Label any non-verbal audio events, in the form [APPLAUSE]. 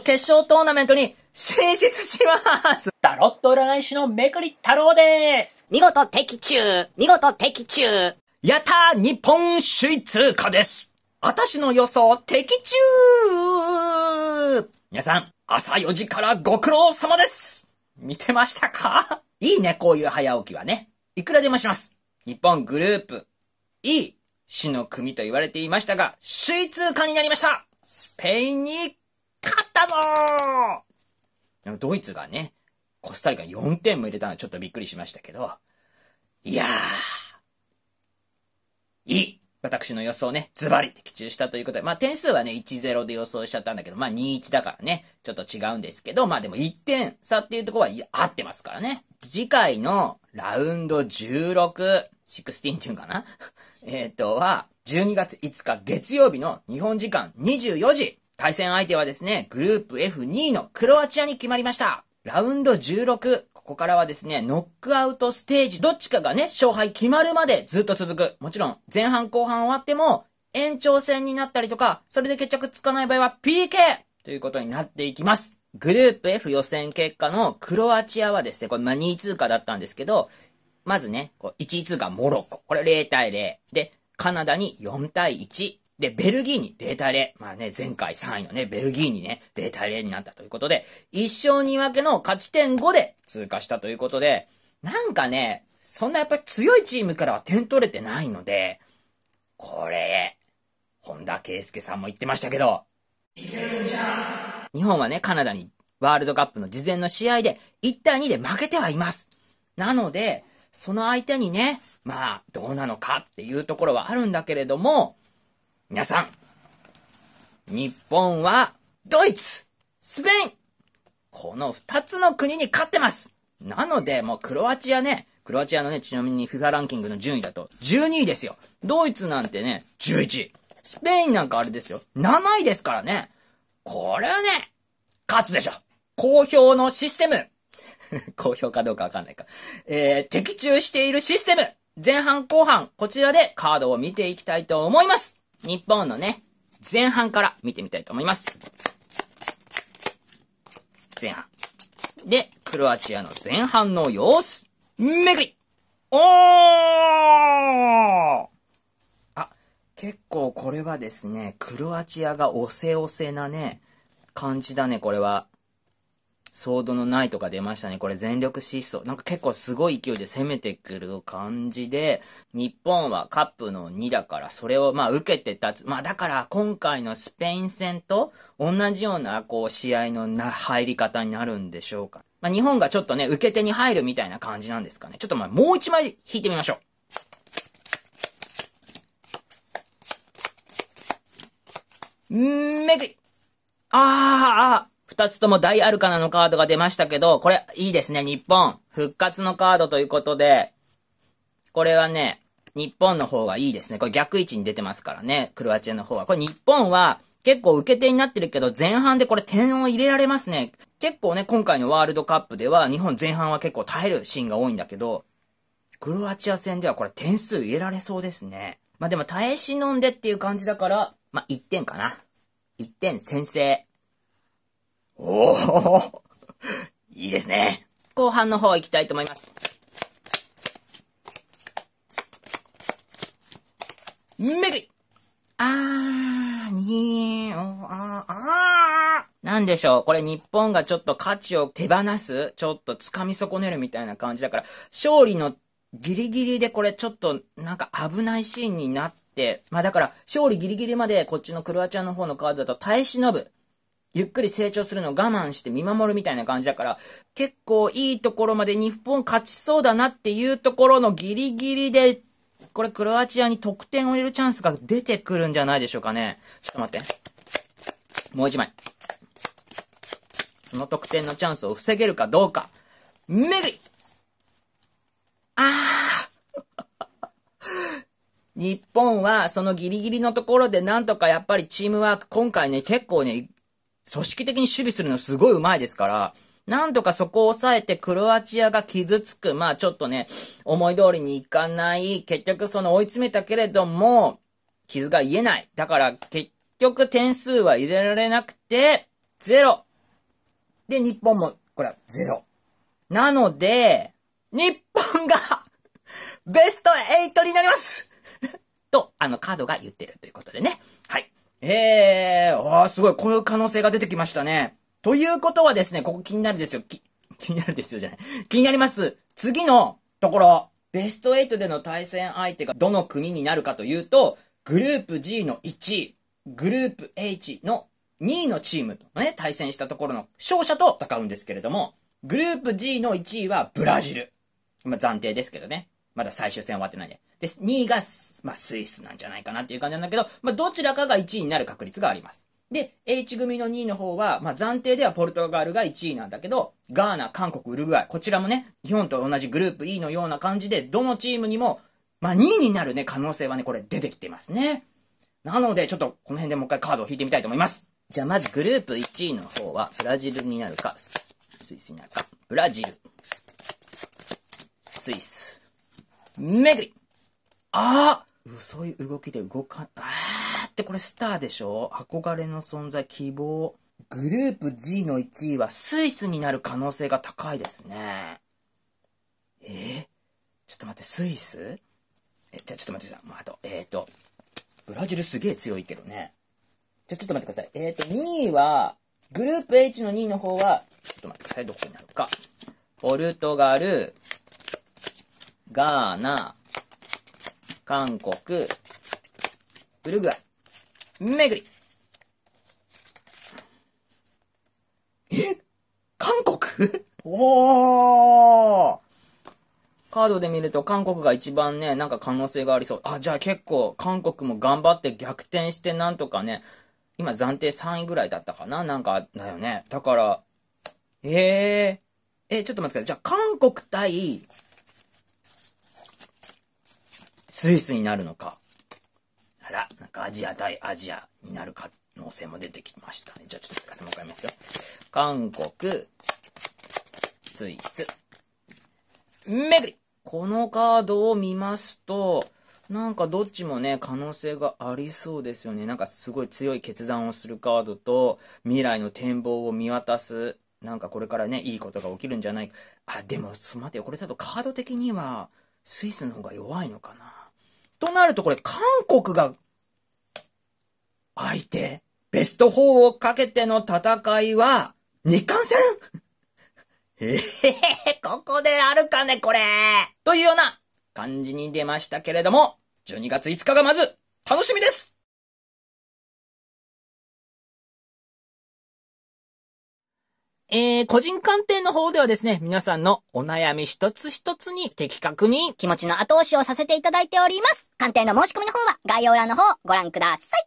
決勝トーナメントに進出します [LAUGHS] タロット占い師のめくり太郎です見事的中見事的中やったー日本首位通過です私の予想的中皆さん、朝4時からご苦労様です見てましたかいいね、こういう早起きはね。いくらでもします。日本グループ E、死の組と言われていましたが、首位通過になりましたスペインに勝ったぞでもドイツがね、コスタリカ4点も入れたのはちょっとびっくりしましたけど、いやー、いい私の予想ね、ズバリ的中したということで、まあ点数はね、1-0で予想しちゃったんだけど、まあ2-1だからね、ちょっと違うんですけど、まあでも1点差っていうところは合ってますからね。次回のラウンド16、16っていうんかな [LAUGHS] えっとは、12月5日月曜日の日本時間24時対戦相手はですね、グループ F2 位のクロアチアに決まりました。ラウンド16、ここからはですね、ノックアウトステージ、どっちかがね、勝敗決まるまでずっと続く。もちろん、前半後半終わっても、延長戦になったりとか、それで決着つかない場合は PK! ということになっていきます。グループ F 予選結果のクロアチアはですね、これま2位通過だったんですけど、まずね、こう1位通過モロッコ。これ0対0。で、カナダに4対1。で、ベルギーに0対0。まあね、前回3位のね、ベルギーにね、0対0になったということで、1勝2分けの勝ち点5で通過したということで、なんかね、そんなやっぱり強いチームからは点取れてないので、これ、本田圭介さんも言ってましたけど、いけるじゃ日本はね、カナダにワールドカップの事前の試合で1対2で負けてはいます。なので、その相手にね、まあ、どうなのかっていうところはあるんだけれども、皆さん、日本はドイツ、スペインこの二つの国に勝ってますなので、もうクロアチアね、クロアチアのね、ちなみに FIFA ランキングの順位だと12位ですよ。ドイツなんてね、11位。スペインなんかあれですよ。7位ですからね。これはね、勝つでしょ。公表のシステム。[LAUGHS] 公表かどうかわかんないか。えー、的中しているシステム。前半後半、こちらでカードを見ていきたいと思います。日本のね、前半から見てみたいと思います。前半。で、クロアチアの前半の様子、めぐりおーあ、結構これはですね、クロアチアが押せ押せなね、感じだね、これは。ソードのないとか出ましたね。これ全力疾走。なんか結構すごい勢いで攻めてくる感じで、日本はカップの2だから、それをまあ受けて立つ。まあだから今回のスペイン戦と同じようなこう試合のな入り方になるんでしょうか。まあ日本がちょっとね、受け手に入るみたいな感じなんですかね。ちょっとまあもう一枚引いてみましょう。んめぐりあああ二つとも大アルカナのカードが出ましたけど、これ、いいですね、日本。復活のカードということで、これはね、日本の方がいいですね。これ逆位置に出てますからね、クロアチアの方は。これ日本は、結構受け手になってるけど、前半でこれ点を入れられますね。結構ね、今回のワールドカップでは、日本前半は結構耐えるシーンが多いんだけど、クロアチア戦ではこれ点数入れられそうですね。まあ、でも耐え忍んでっていう感じだから、まあ、1点かな。1点先制。おお [LAUGHS] いいですね。後半の方行きたいと思います。めぐりあー、にー、おあー、あー。なんでしょうこれ日本がちょっと価値を手放すちょっと掴み損ねるみたいな感じだから、勝利のギリギリでこれちょっとなんか危ないシーンになって、まあだから勝利ギリギリまでこっちのクロアチアの方のカードだと耐え忍ぶ。ゆっくり成長するのを我慢して見守るみたいな感じだから、結構いいところまで日本勝ちそうだなっていうところのギリギリで、これクロアチアに得点を入れるチャンスが出てくるんじゃないでしょうかね。ちょっと待って。もう一枚。その得点のチャンスを防げるかどうか。めぐりああ [LAUGHS] 日本はそのギリギリのところでなんとかやっぱりチームワーク今回ね結構ね組織的に守備するのすごい上手いですから、なんとかそこを抑えてクロアチアが傷つく。まあちょっとね、思い通りにいかない。結局その追い詰めたけれども、傷が癒えない。だから結局点数は入れられなくて、ゼロ。で、日本も、これはゼロ。なので、日本が [LAUGHS] ベスト8になります [LAUGHS] と、あのカードが言ってるということでね。はい。ええ、ああ、すごい。こういう可能性が出てきましたね。ということはですね、ここ気になるですよ。き、気になるですよじゃない。気になります。次のところ。ベスト8での対戦相手がどの国になるかというと、グループ G の1位、グループ H の2位のチームとね、対戦したところの勝者と戦うんですけれども、グループ G の1位はブラジル。ま暫定ですけどね。まだ最終戦終わってないんで。で、2位が、まあ、スイスなんじゃないかなっていう感じなんだけど、まあ、どちらかが1位になる確率があります。で、H 組の2位の方は、まあ、暫定ではポルトガルが1位なんだけど、ガーナ、韓国、ウルグアイ、こちらもね、日本と同じグループ E のような感じで、どのチームにも、まあ、2位になるね、可能性はね、これ出てきてますね。なので、ちょっと、この辺でもう一回カードを引いてみたいと思います。じゃあ、まずグループ1位の方は、ブラジルになるか、スイスになるか。ブラジル、スイス、めぐりあそういう動きで動かん、あーってこれスターでしょ憧れの存在、希望。グループ G の1位はスイスになる可能性が高いですね。えちょっと待って、スイスえ、じゃ、ちょっと待って、もうあと、えっ、ー、と、ブラジルすげえ強いけどね。じゃ、ちょっと待ってください。えっ、ー、と、2位は、グループ H の2位の方は、ちょっと待ってください、どこになるか。ポルトガル、ガーナ、韓国、ウルグアイ、めぐり。え韓国 [LAUGHS] おーカードで見ると韓国が一番ね、なんか可能性がありそう。あ、じゃあ結構韓国も頑張って逆転してなんとかね、今暫定3位ぐらいだったかななんかだよね。だから、えー、え、ちょっと待ってください。じゃあ韓国対スイスになるのか、あら、なんかアジア対アジアになる可能性も出てきましたね。じゃあちょっともうも回見ますよ。韓国、スイス、めぐりこのカードを見ますと、なんかどっちもね、可能性がありそうですよね。なんかすごい強い決断をするカードと、未来の展望を見渡す、なんかこれからね、いいことが起きるんじゃないか。あ、でも、ちょっと待てよ。これだとカード的には、スイスの方が弱いのかな。となるとこれ、韓国が、相手、ベスト4をかけての戦いは、日韓戦 [LAUGHS] えー、ここであるかね、これというような感じに出ましたけれども、12月5日がまず、楽しみですえー、個人鑑定の方ではですね、皆さんのお悩み一つ一つに的確に気持ちの後押しをさせていただいております。鑑定の申し込みの方は概要欄の方ご覧ください。